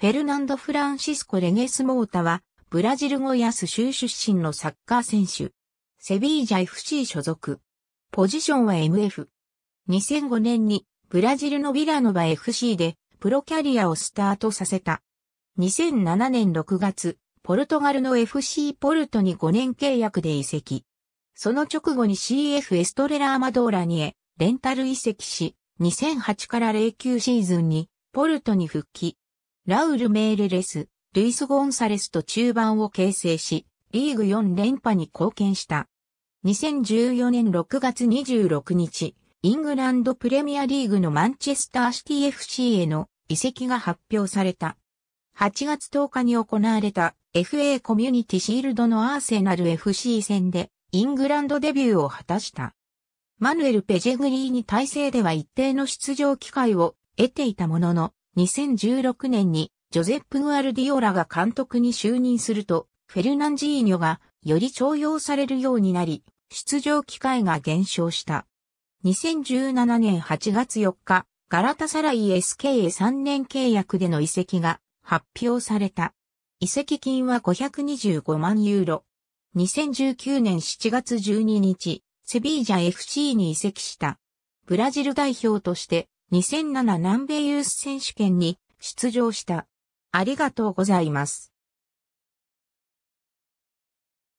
フェルナンド・フランシスコ・レゲス・モータは、ブラジル語やス州出身のサッカー選手。セビージャ FC 所属。ポジションは MF。2005年にブラジルのヴィラノバ FC でプロキャリアをスタートさせた。2007年6月、ポルトガルの FC ポルトに5年契約で移籍。その直後に CF エストレラ・アマドーラにへレンタル移籍し、2008から09シーズンにポルトに復帰。ラウル・メーレレス、ルイス・ゴンサレスと中盤を形成し、リーグ4連覇に貢献した。2014年6月26日、イングランドプレミアリーグのマンチェスターシティ FC への移籍が発表された。8月10日に行われた FA コミュニティシールドのアーセナル FC 戦でイングランドデビューを果たした。マヌエル・ペジェグリーに体制では一定の出場機会を得ていたものの、2016年にジョゼップ・グアルディオラが監督に就任すると、フェルナンジーニョがより重用されるようになり、出場機会が減少した。2017年8月4日、ガラタサライ SK へ3年契約での移籍が発表された。移籍金は525万ユーロ。2019年7月12日、セビージャ FC に移籍した。ブラジル代表として2007南米ユース選手権に出場した。ありがとうございます。